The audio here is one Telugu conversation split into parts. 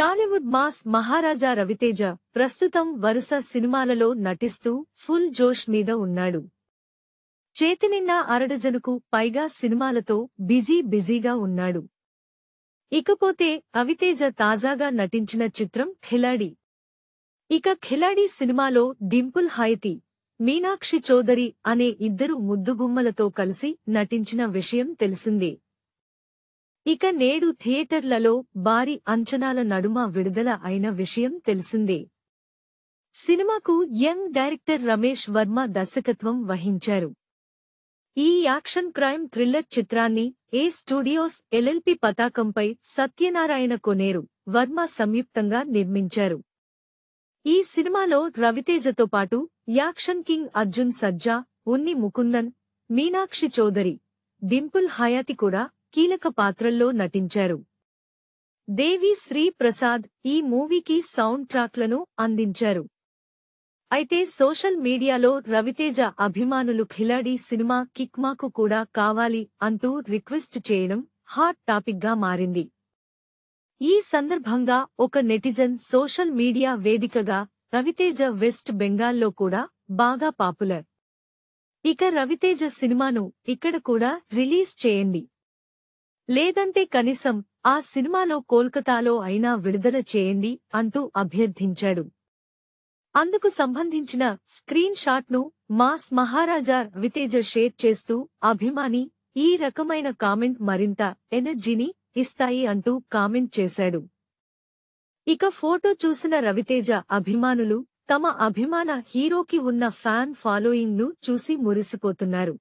టాలీవుడ్ మాస్ మహారాజా రవితేజ ప్రస్తుతం వరుస సినిమాలలో నటిస్తూ ఫుల్ జోష్ మీద ఉన్నాడు చేతినిండా అరడజనుకు పైగా సినిమాలతో బిజీ బిజీగా ఉన్నాడు ఇకపోతే అవితేజ తాజాగా నటించిన చిత్రం ఖిలాడి ఇక ఖిలాడి సినిమాలో డింపుల్ హైతి మీనాక్షి చౌదరి అనే ఇద్దరు ముద్దుగుమ్మలతో కలిసి నటించిన విషయం తెలిసిందే ఇక నేడు థియేటర్లలో భారీ అంచనాల నడుమ విడుదల అయిన విషయం తెలిసిందే సినిమాకు యంగ్ డైరెక్టర్ రమేష్ వర్మ దర్శకత్వం వహించారు ఈ యాక్షన్ క్రైమ్ థ్రిల్లర్ చిత్రాన్ని ఏ స్టూడియోస్ ఎల్ఎల్పి పతాకంపై సత్యనారాయణ కొనేరు వర్మ సంయుక్తంగా నిర్మించారు ఈ సినిమాలో రవితేజతో పాటు యాక్షన్ కింగ్ అర్జున్ సజ్జా ఉన్ని ముకుందన్ మీనాక్షి చౌదరి డింపుల్ హయాతి కూడా కీలక పాత్రల్లో నటించారు దేవి శ్రీ ప్రసాద్ ఈ మూవీకి సౌండ్ ట్రాక్లను అందించారు అయితే సోషల్ మీడియాలో రవితేజ అభిమానులు ఖిలాడీ సినిమా కిక్మాకు కూడా కావాలి అంటూ రిక్వెస్ట్ చేయడం హాట్ టాపిక్గా మారింది ఈ సందర్భంగా ఒక నెటిజన్ సోషల్ మీడియా వేదికగా రవితేజ వెస్ట్ బెంగాల్లో కూడా బాగా పాపులర్ ఇక రవితేజ సినిమాను ఇక్కడ కూడా రిలీజ్ చేయండి లేదంటే కనీసం ఆ సినిమాలో కోల్కతాలో అయినా విడుదల చేయండి అంటూ అభ్యర్థించాడు అందుకు సంబంధించిన స్క్రీన్ షాట్ను మాస్ మహారాజా రవితేజ షేర్ చేస్తూ అభిమాని ఈ రకమైన కామెంట్ మరింత ఎనర్జీని ఇస్తాయి అంటూ కామెంట్ చేశాడు ఇక ఫోటో చూసిన రవితేజ అభిమానులు తమ అభిమాన హీరోకి ఉన్న ఫ్యాన్ ఫాలోయింగ్ ను చూసి మురిసిపోతున్నారు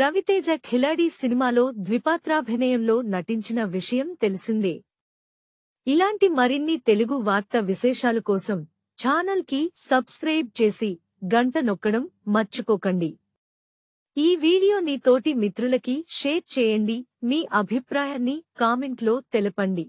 రవితేజ ఖిలాడీ సినిమాలో ద్విపాత్రాభినయంలో నటించిన విషయం తెలిసిందే ఇలాంటి మరిన్ని తెలుగు వార్త విశేషాలు కోసం ఛానల్కి సబ్స్క్రైబ్ చేసి గంట నొక్కడం మర్చిపోకండి ఈ వీడియో తోటి మిత్రులకి షేర్ చేయండి మీ అభిప్రాయాన్ని కామెంట్లో తెలపండి